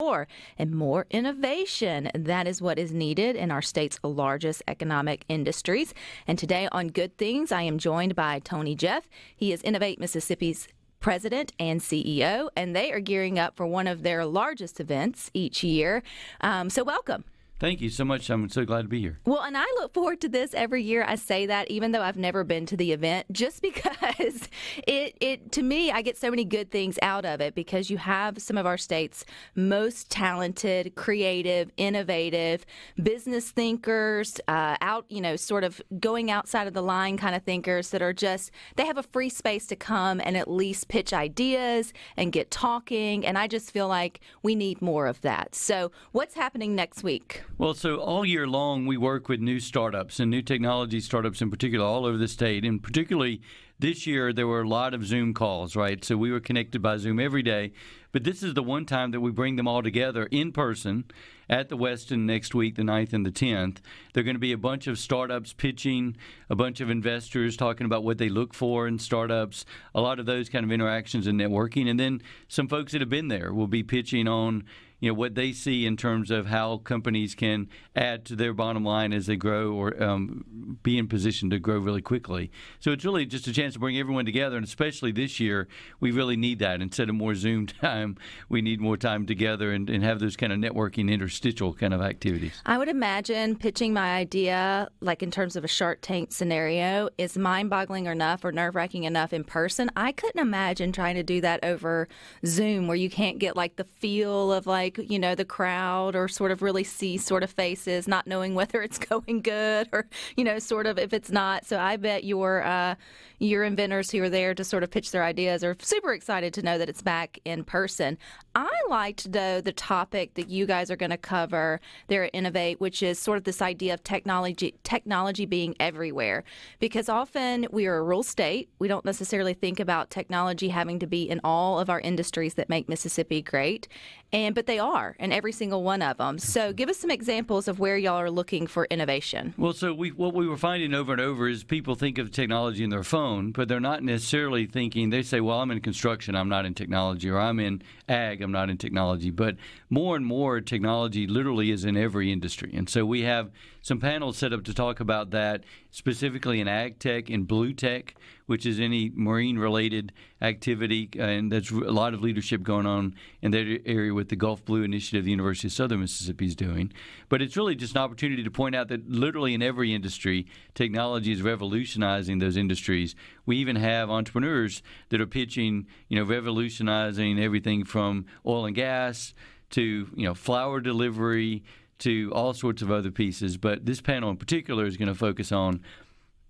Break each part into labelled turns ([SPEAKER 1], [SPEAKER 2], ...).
[SPEAKER 1] more and more innovation. That is what is needed in our state's largest economic industries. And today on Good Things, I am joined by Tony Jeff. He is Innovate Mississippi's president and CEO, and they are gearing up for one of their largest events each year. Um, so, welcome.
[SPEAKER 2] Thank you so much. I'm so glad to be here.
[SPEAKER 1] Well, and I look forward to this every year. I say that even though I've never been to the event, just because it it to me I get so many good things out of it because you have some of our state's most talented, creative, innovative business thinkers uh, out, you know, sort of going outside of the line kind of thinkers that are just they have a free space to come and at least pitch ideas and get talking. And I just feel like we need more of that. So, what's happening next week?
[SPEAKER 2] Well, so all year long, we work with new startups and new technology startups in particular all over the state. And particularly this year, there were a lot of Zoom calls, right? So we were connected by Zoom every day. But this is the one time that we bring them all together in person at the Westin next week, the 9th and the 10th. There are going to be a bunch of startups pitching, a bunch of investors talking about what they look for in startups, a lot of those kind of interactions and networking. And then some folks that have been there will be pitching on you know what they see in terms of how companies can add to their bottom line as they grow or um, be in position to grow really quickly. So it's really just a chance to bring everyone together, and especially this year, we really need that. Instead of more Zoom time, we need more time together and, and have those kind of networking inter- interstitial kind of activities?
[SPEAKER 1] I would imagine pitching my idea, like in terms of a Shark Tank scenario, is mind boggling enough or nerve wracking enough in person. I couldn't imagine trying to do that over Zoom where you can't get like the feel of like, you know, the crowd or sort of really see sort of faces, not knowing whether it's going good or, you know, sort of if it's not. So I bet your, uh, your inventors who are there to sort of pitch their ideas are super excited to know that it's back in person. I liked, though, the topic that you guys are going to cover there at Innovate, which is sort of this idea of technology technology being everywhere. Because often we are a rural state, we don't necessarily think about technology having to be in all of our industries that make Mississippi great and but they are in every single one of them. So give us some examples of where y'all are looking for innovation.
[SPEAKER 2] Well, so we, what we were finding over and over is people think of technology in their phone, but they're not necessarily thinking. They say, "Well, I'm in construction, I'm not in technology," or "I'm in ag, I'm not in technology." But more and more, technology literally is in every industry, and so we have some panels set up to talk about that specifically in ag tech and blue tech which is any marine related activity, uh, and there's a lot of leadership going on in that area with the Gulf Blue Initiative the University of Southern Mississippi is doing. But it's really just an opportunity to point out that literally in every industry, technology is revolutionizing those industries. We even have entrepreneurs that are pitching, you know, revolutionizing everything from oil and gas to, you know, flower delivery to all sorts of other pieces. But this panel in particular is going to focus on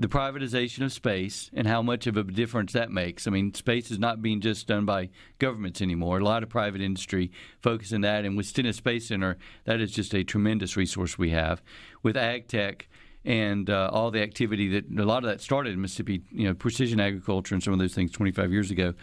[SPEAKER 2] the privatization of space and how much of a difference that makes. I mean, space is not being just done by governments anymore. A lot of private industry focusing that, and with Stennis Space Center, that is just a tremendous resource we have. With ag tech and uh, all the activity that a lot of that started in Mississippi, you know, precision agriculture and some of those things 25 years ago.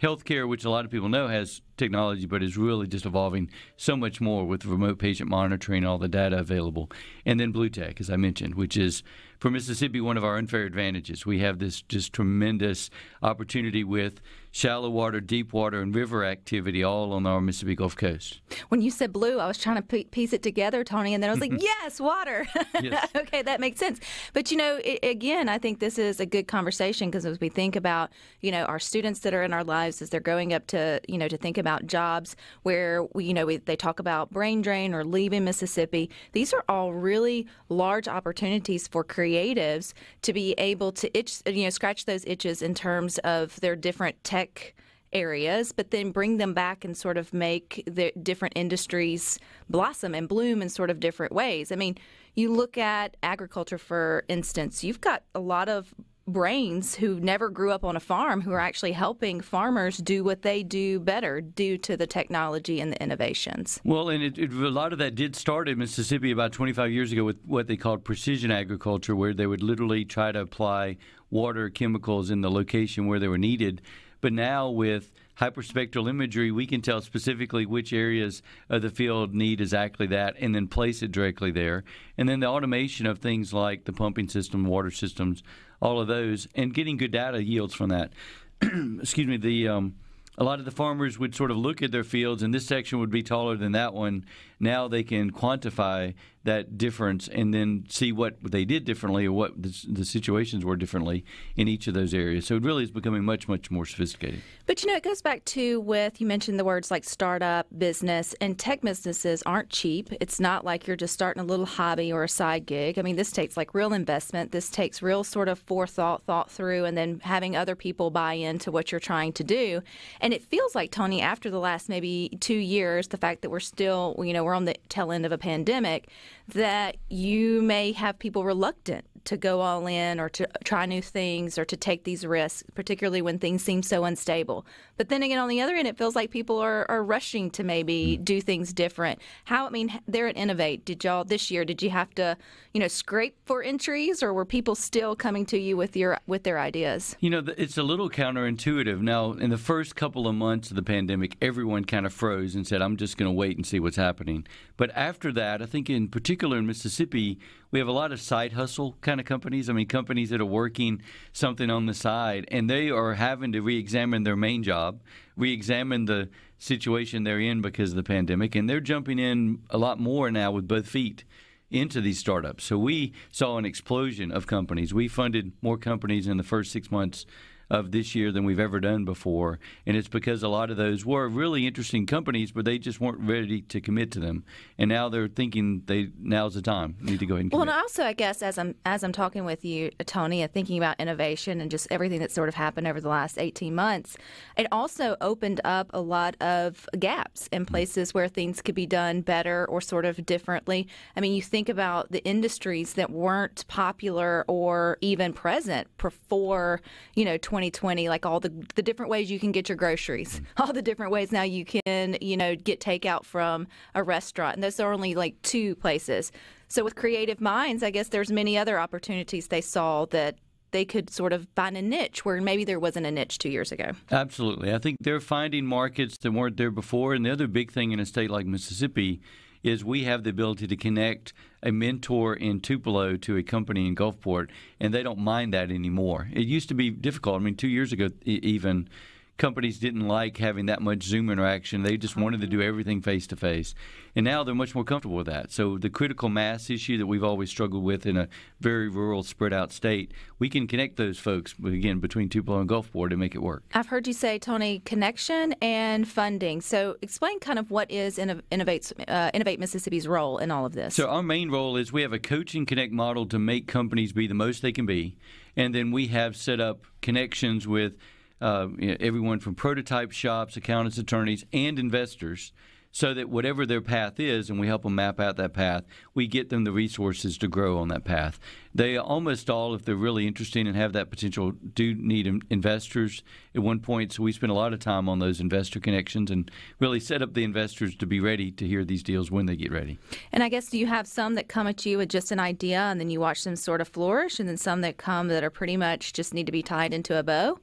[SPEAKER 2] Healthcare, which a lot of people know, has technology, but is really just evolving so much more with remote patient monitoring, all the data available. And then Blue Tech, as I mentioned, which is for Mississippi one of our unfair advantages. We have this just tremendous opportunity with shallow water, deep water, and river activity all on our Mississippi Gulf Coast.
[SPEAKER 1] When you said blue, I was trying to piece it together, Tony, and then I was like, yes, water. Yes. okay, that makes sense. But you know, it, again, I think this is a good conversation because as we think about, you know, our students that are in our lives as they're growing up to, you know, to think about about jobs where we, you know we, they talk about brain drain or leaving Mississippi. These are all really large opportunities for creatives to be able to itch, you know, scratch those itches in terms of their different tech areas, but then bring them back and sort of make the different industries blossom and bloom in sort of different ways. I mean, you look at agriculture, for instance, you've got a lot of brains who never grew up on a farm who are actually helping farmers do what they do better due to the technology and the innovations.
[SPEAKER 2] Well, and it, it, a lot of that did start in Mississippi about 25 years ago with what they called precision agriculture, where they would literally try to apply water chemicals in the location where they were needed. But now with hyperspectral imagery, we can tell specifically which areas of the field need exactly that and then place it directly there. And then the automation of things like the pumping system, water systems, all of those, and getting good data yields from that. Excuse me. The um, a lot of the farmers would sort of look at their fields, and this section would be taller than that one, now they can quantify that difference and then see what they did differently or what the, the, situations were differently in each of those areas. So it really is becoming much, much more sophisticated.
[SPEAKER 1] But you know, it goes back to with you mentioned the words like startup, business, and tech businesses aren't cheap. It's not like you're just starting a little hobby or a side gig. I mean, this takes like real investment. This takes real sort of forethought, thought through, and then having other people buy into what you're trying to do. And it feels like Tony, after the last maybe two years, the fact that we're still, you know, we're on the tail end of a pandemic, that you may have people reluctant to go all in or to try new things or to take these risks, particularly when things seem so unstable. But then again, on the other end, it feels like people are, are rushing to maybe mm-hmm. do things different. How, I mean, there at Innovate, did y'all this year, did you have to, you know, scrape for entries or were people still coming to you with your with their ideas?
[SPEAKER 2] You know, it's a little counterintuitive. Now, in the first couple of months of the pandemic, everyone kind of froze and said, I'm just going to wait and see what's happening. But after that, I think in particular in Mississippi, we have a lot of side hustle kind of companies. I mean, companies that are working something on the side, and they are having to re-examine their main job, re-examine the situation they're in because of the pandemic, and they're jumping in a lot more now with both feet into these startups. So we saw an explosion of companies. We funded more companies in the first six months of this year than we've ever done before. And it's because a lot of those were really interesting companies, but they just weren't ready to commit to them. And now they're thinking they now's the time. We need to go ahead and commit.
[SPEAKER 1] Well, and also, I guess as I'm as I'm talking with you, Tony, and thinking about innovation and just everything that's sort of happened over the last 18 months, it also opened up a lot of gaps in mm-hmm. places where things could be done better or sort of differently. I mean, you think about the industries that weren't popular or even present before, you know, 20 2020, like all the, the different ways you can get your groceries, mm-hmm. all the different ways now you can, you know, get takeout from a restaurant. And those are only like two places. So with Creative Minds, I guess there's many other opportunities they saw that they could sort of find a niche where maybe there wasn't a niche two years ago.
[SPEAKER 2] Absolutely. I think they're finding markets that weren't there before. And the other big thing in a state like Mississippi is we have the ability to connect a mentor in Tupelo to a company in Gulfport, and they don't mind that anymore. It used to be difficult. I mean, two years ago, even companies didn't like having that much Zoom interaction. They just wanted to do mm-hmm. everything face to face. And now they're much more comfortable with that. So the critical mass issue that we've always struggled with in a very rural, spread out state, we can connect those folks, again, between Tupelo and Gulfport and make it work. I've
[SPEAKER 1] heard you say, Tony, connection and funding. So explain kind of what is Innovate's, uh, Innovate Mississippi's role in all of this.
[SPEAKER 2] So our main role is we have a coach and connect model to make companies be the most they can be. And then we have set up connections with uh, you know, everyone from prototype shops, accountants, attorneys, and investors so that whatever their path is, and we help them map out that path, we get them the resources to grow on that path. They almost all, if they're really interesting and have that potential, do need investors at one point. So we spend a lot of time on those investor connections and really set up the investors to be ready to hear these deals when they get ready.
[SPEAKER 1] And I guess do you have some that come at you with just an idea and then you watch them sort of flourish, and then some that come that are pretty much just need to be tied into a bow?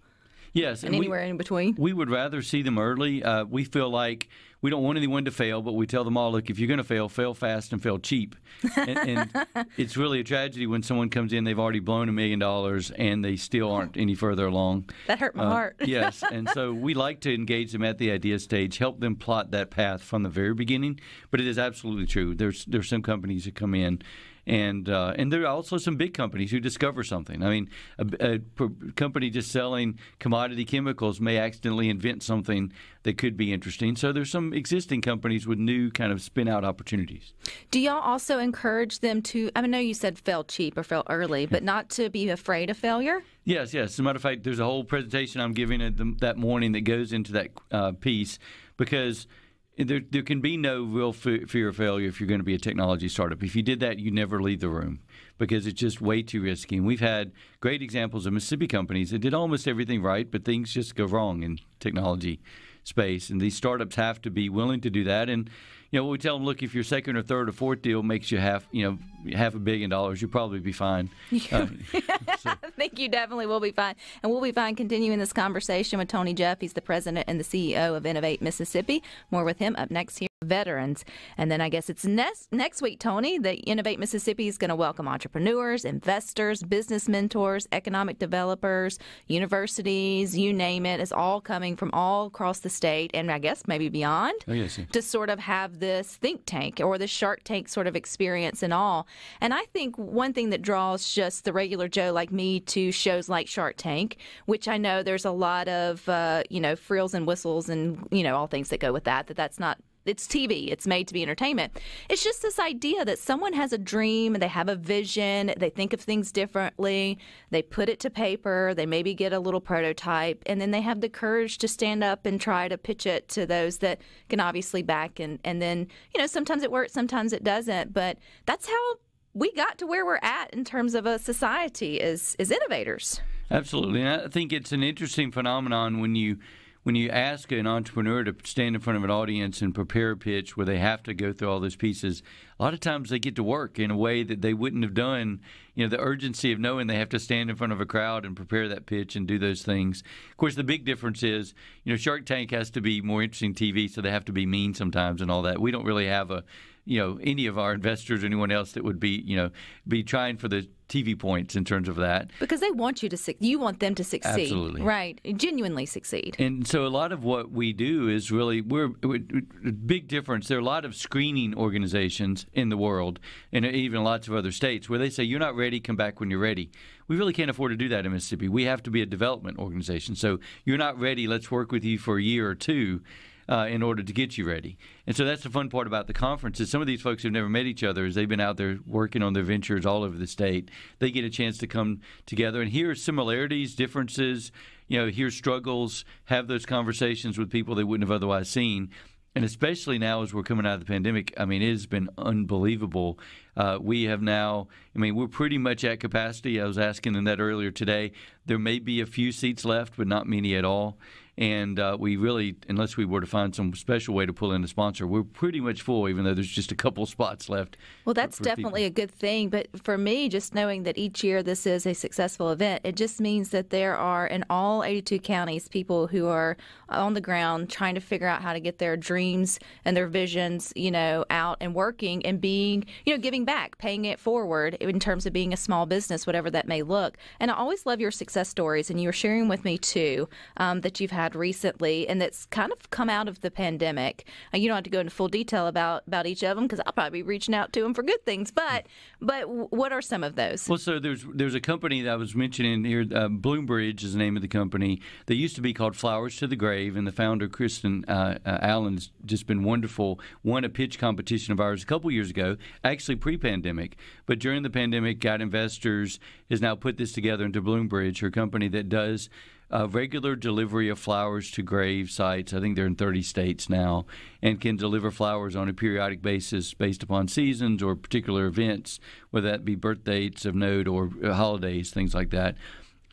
[SPEAKER 2] Yes, and, and anywhere we, in between. We would rather see them early. Uh, we feel like we don't want anyone to fail, but we tell them all, look, if you're going to fail, fail fast and fail cheap. And, and it's really a tragedy when someone comes in, they've already blown a million dollars and they still aren't any further along.
[SPEAKER 1] That hurt my uh, heart. yes. And
[SPEAKER 2] so we like to engage them at the idea stage, help them plot that path from the very beginning. But it is absolutely true. There's, there's some companies that come in and uh, and there are also some big companies who discover something. I mean, a, a, company just selling commodity chemicals may accidentally invent something that could be interesting. So there's some existing companies with new kind of spin out opportunities.
[SPEAKER 1] Do y'all also encourage them to? I, mean, I know you said fail cheap or fail early, but hmm. not to be afraid of failure.
[SPEAKER 2] Yes, yes. As a matter of fact, there's a whole presentation I'm giving the, that morning that goes into that uh, piece because there, there can be no real fear of failure if you're going to be a technology startup. If you did that, you would never leave the room because it's just way too risky. And we've had great examples of Mississippi companies that did almost everything right, but things just go wrong in technology space. And these startups have to be willing to do that. And you know, we tell them, look, if your second or third or fourth deal makes you half, you know, half a billion dollars, you'll probably be fine. Uh,
[SPEAKER 1] so. I think you definitely will be fine. And we'll be fine continuing this conversation with Tony Jeff. He's the president and the CEO of Innovate Mississippi. More with him up next here veterans. And then I guess it's next next week, Tony, That Innovate Mississippi is going to welcome entrepreneurs, investors, business mentors, economic developers, universities, you name it. It's all coming from all across the state and I guess maybe beyond oh, yes, yes. to sort of have this think tank or the Shark Tank sort of experience and all. And I think one thing that draws just the regular Joe like me to shows like Shark Tank, which I know there's a lot of, uh, you know, frills and whistles and, you know, all things that go with that, that that's not it's TV, it's made to be entertainment. It's just this idea that someone has a dream, they have a vision, they think of things differently, they put it to paper, they maybe get a little prototype, and then they have the courage to stand up and try to pitch it to those that can obviously back and and then, you know, sometimes it works, sometimes it doesn't, but that's how we got to where we're at in terms of a society as is innovators.
[SPEAKER 2] Absolutely. And I think it's an interesting phenomenon when you when you ask an entrepreneur to stand in front of an audience and prepare a pitch where they have to go through all those pieces, a lot of times they get to work in a way that they wouldn't have done. You know, the urgency of knowing they have to stand in front of a crowd and prepare that pitch and do those things. Of course, the big difference is, you know, Shark Tank has to be more interesting TV, so they have to be mean sometimes and all that. We don't really have a you know any of our investors or anyone else that would be you know be trying for the TV points in terms of that
[SPEAKER 1] because they want you to su- you want them to succeed absolutely right genuinely succeed
[SPEAKER 2] and so a lot of what we do is really we're, we're big difference there are a lot of screening organizations in the world and even lots of other states where they say you're not ready come back when you're ready we really can't afford to do that in Mississippi we have to be a development organization so you're not ready let's work with you for a year or two uh, in order to get you ready. And so that's the fun part about the conference is some of these folks who've never met each other, as they've been out there working on their ventures all over the state, they get a chance to come together and hear similarities, differences, you know, hear struggles, have those conversations with people they wouldn't have otherwise seen. And especially now as we're coming out of the pandemic, I mean, it has been unbelievable. Uh, we have now, I mean, we're pretty much at capacity. I was asking them that earlier today. There may be a few seats left, but not many at all and uh, we really, unless we were to find some special way to pull in a sponsor, we're pretty much full, even though there's just a couple spots left.
[SPEAKER 1] Well, that's for, for definitely people. a good thing. But for me, just knowing that each year this is a successful event, it just means that there are in all 82 counties people who are on the ground trying to figure out how to get their dreams and their visions, you know, out and working and being, you know, giving back, paying it forward in terms of being a small business, whatever that may look. And I always love your success stories, and you were sharing with me too um, that you've had had recently, and that's kind of come out of the pandemic. Uh, you don't have to go into full detail about about each of them because I'll probably be reaching out to them for good things. But but what are some of those? Well,
[SPEAKER 2] so there's there's a company that I was mentioning here. Uh, Bloombridge is the name of the company. They used to be called Flowers to the Grave, and the founder Kristen uh, uh, just been wonderful. Won a pitch competition of ours a couple years ago, actually pre-pandemic, but during the pandemic, got investors. Has now put this together into Bloombridge, her company that does uh, regular delivery of flowers to grave sites. I think they're in 30 states now, and can deliver flowers on a periodic basis based upon seasons or particular events, whether that be birth dates of note or holidays, things like that.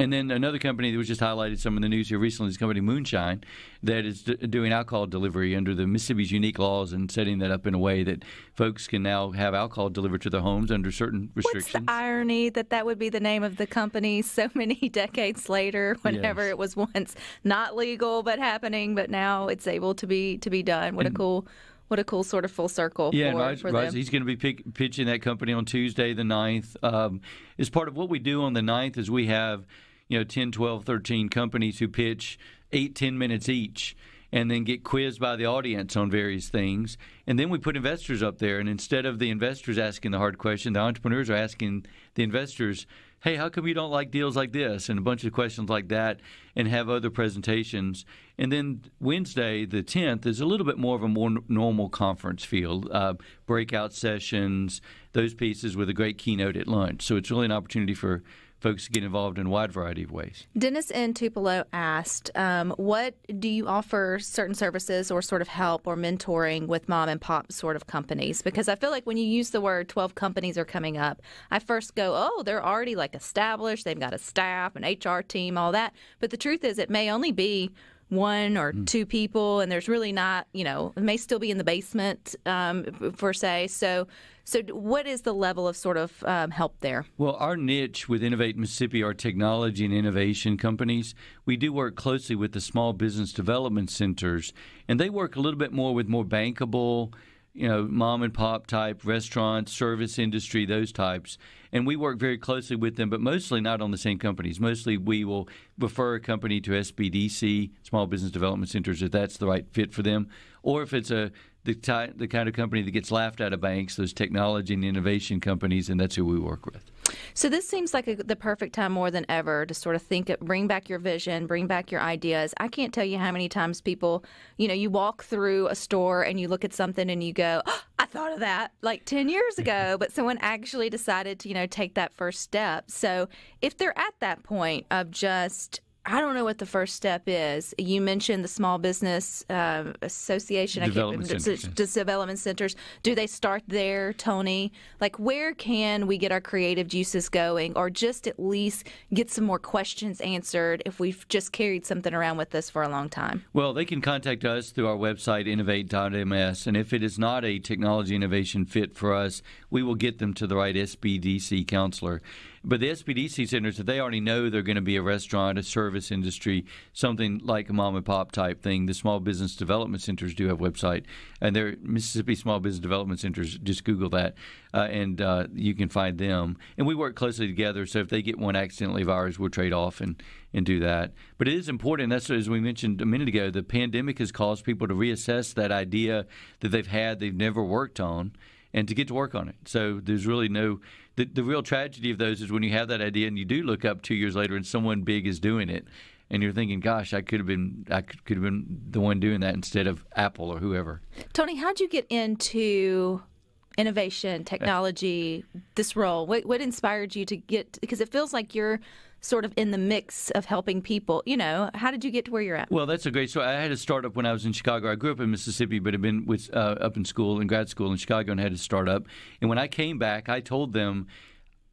[SPEAKER 2] And then another company that was just highlighted some in the news here recently is company Moonshine that is d- doing alcohol delivery under the Mississippi's unique laws and setting that up in a way that folks can now have alcohol delivered to their homes under certain restrictions. What's the
[SPEAKER 1] irony that that would be the name of the company so many decades later whenever yes. it was once not legal but happening but now it's able to be to be done. What and, a cool what a cool sort of full circle. Yeah, for, Roger, for he's
[SPEAKER 2] going to be pick, pitching that company on Tuesday the 9th. Um, as part of what we do on the 9th is we have – you know 10 12 13 companies who pitch 8 10 minutes each and then get quizzed by the audience on various things. And then we put investors up there, and instead of the investors asking the hard question, the entrepreneurs are asking the investors, hey, how come you don't like deals like this? And a bunch of questions like that, and have other presentations. And then Wednesday, the 10th, is a little bit more of a more normal conference field, uh, breakout sessions, those pieces with a great keynote at lunch. So it's really an opportunity for folks to get involved in a wide variety of ways.
[SPEAKER 1] Dennis in Tupelo asked, um, What do you offer certain services or sort of help or mentoring with mom and pop sort of companies? Because I feel like when you use the word 12 companies are coming up, I first go, Oh, they're already like established, they've got a staff, an HR team, all that. But the truth is, it may only be one or mm. two people, and there's really not, you know, it may still be in the basement, um, per se. So, so, what is the level of sort of um, help there?
[SPEAKER 2] Well, our niche with Innovate Mississippi are technology and innovation companies. We do work closely with the small business development centers, and they work a little bit more with more bankable you know, mom and pop type restaurants, service industry, those types. And we work very closely with them, but mostly not on the same companies. Mostly we will refer a company to SBDC, Small Business Development Centers, if that's the right fit for them. Or if it's a the, ty- the kind of company that gets laughed out of banks, those technology and innovation companies, and that's who we work with.
[SPEAKER 1] So this seems like a, the perfect time more than ever to sort of think, bring back your vision, bring back your ideas. I can't tell you how many times people, you know, you walk through a store and you look at something and you go, oh, I thought of that like 10 years ago, but someone actually decided to, you know, take that first step. So if they're at that point of just I don't know what the first step is. You mentioned the Small Business uh, Association, development, centers. Does development centers. Do they start there, Tony? Like, where can we get our creative juices going, or just at least get some more questions answered if we've just carried something around with us for a long time?
[SPEAKER 2] Well, they can contact us through our website, innovate.ms, and if it is not a technology innovation fit for us, we will get them to the right SBDC counselor. But the SPDC centers, if they already know they're going to be a restaurant, a service industry, something like a mom and pop type thing, the small business development centers do have website, and their Mississippi Small Business Development Centers. Just Google that, uh, and uh, you can find them. And we work closely together, so if they get one accidentally of ours, we'll trade off and and do that. But it is important. That's as we mentioned a minute ago. The pandemic has caused people to reassess that idea that they've had they've never worked on and to get to work on it. So there's really no the, the real tragedy of those is when you have that idea and you do look up two years later and someone big is doing it, and you're thinking, "Gosh, I could have been I could, could have been the one doing that instead of Apple or whoever."
[SPEAKER 1] Tony, how'd you get into innovation, technology, this role? What, what inspired you to get? Because it feels like you're sort of in the mix of helping people. You know, how did you get to where you're at?
[SPEAKER 2] Well, that's a great story. I had a startup when I was in Chicago. I grew up in Mississippi, but had been with uh, up in school in grad school in Chicago and had a startup. And when I came back, I told them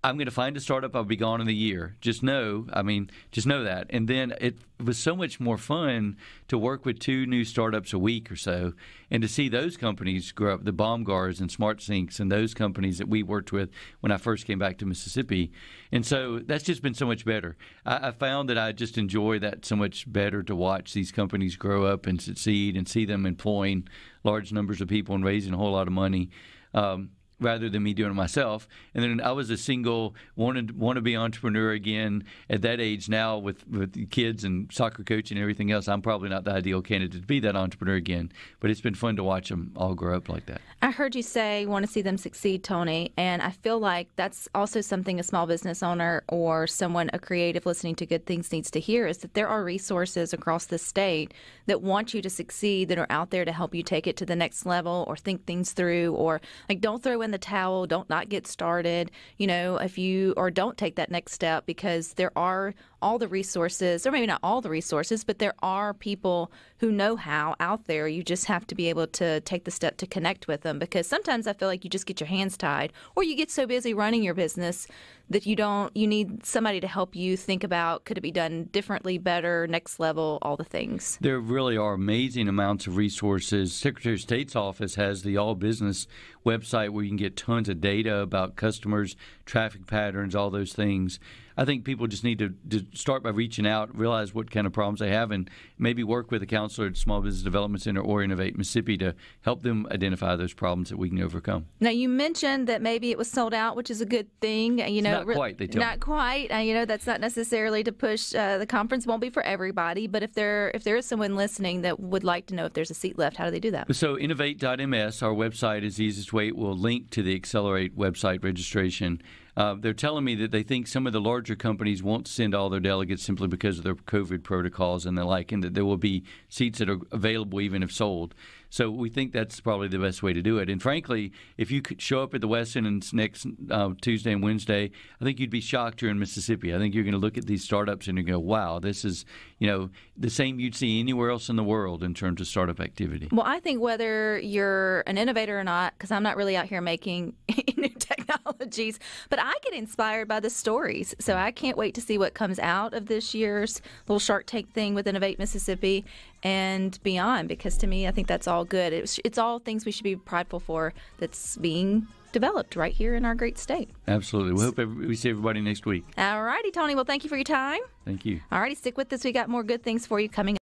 [SPEAKER 2] I'm going to find a startup. I'll be gone in a year. Just know, I mean, just know that. And then it was so much more fun to work with two new startups a week or so and to see those companies grow up, the BombGars and Smart Sinks and those companies that we worked with when I first came back to Mississippi. And so that's just been so much better. I, I found that I just enjoy that so much better to watch these companies grow up and succeed and see them employing large numbers of people and raising a whole lot of money. Um, rather than me doing it myself. And then I was a single, wanted want to be entrepreneur again at that age. Now with with kids and soccer coach and everything else, I'm probably not the ideal candidate to be that entrepreneur again. But it's been fun to watch them all grow up like that.
[SPEAKER 1] I heard you say want to see them succeed, Tony, and I feel like that's also something a small business owner or someone a creative listening to good things needs to hear is that there are resources across the state that want you to succeed that are out there to help you take it to the next level or think things through or like don't throw in in the towel, don't not get started, you know, if you or don't take that next step because there are all the resources, or maybe not all the resources, but there are people who know how out there. You just have to be able to take the step to connect with them because sometimes I feel like you just get your hands tied or you get so busy running your business that you don't you need somebody to help you think about could it be done differently, better, next level, all the things.
[SPEAKER 2] There really are amazing amounts of resources. Secretary of State's office has the All Business website where you can get tons of data about customers, traffic patterns, all those things. I think people just need to, to start by reaching out, realize what kind of problems they have, and maybe work with a counselor at Small Business Development Center or Innovate Mississippi to help them identify those problems that we can overcome.
[SPEAKER 1] Now, you mentioned that maybe it was sold out, which is a good thing. You know, not quite. They tell not me. quite. you know, that's not necessarily to push. Uh, the conference won't be for everybody, but if there if there is someone listening that would like to know if there's a seat left, how do they do that?
[SPEAKER 2] So innovate.ms, our website is the easiest way. It will link to the Accelerate website registration. Uh, they're telling me that they think some of the larger companies won't send all their delegates simply because of their COVID protocols and the like, and that there will be seats that are available even if sold. So we think that's probably the best way to do it. And frankly, if you could show up at the Westin next uh, Tuesday and Wednesday, I think you'd be shocked you're in Mississippi. I think you're going to look at these startups and you go, wow, this is you know the same you'd see anywhere else in the world in terms of startup activity.
[SPEAKER 1] Well, I think whether you're an innovator or not, because I'm not really out here making new technologies, but I get inspired by the stories. So mm. I can't wait to see what comes out of this year's little Shark Tank thing with Innovate Mississippi and beyond because to me i think that's all good it's, it's all things we should be prideful for that's being developed right here in our great state
[SPEAKER 2] absolutely we hope every, we see everybody next week
[SPEAKER 1] all righty tony well thank you for your time thank you all righty stick with us we got more good things for you coming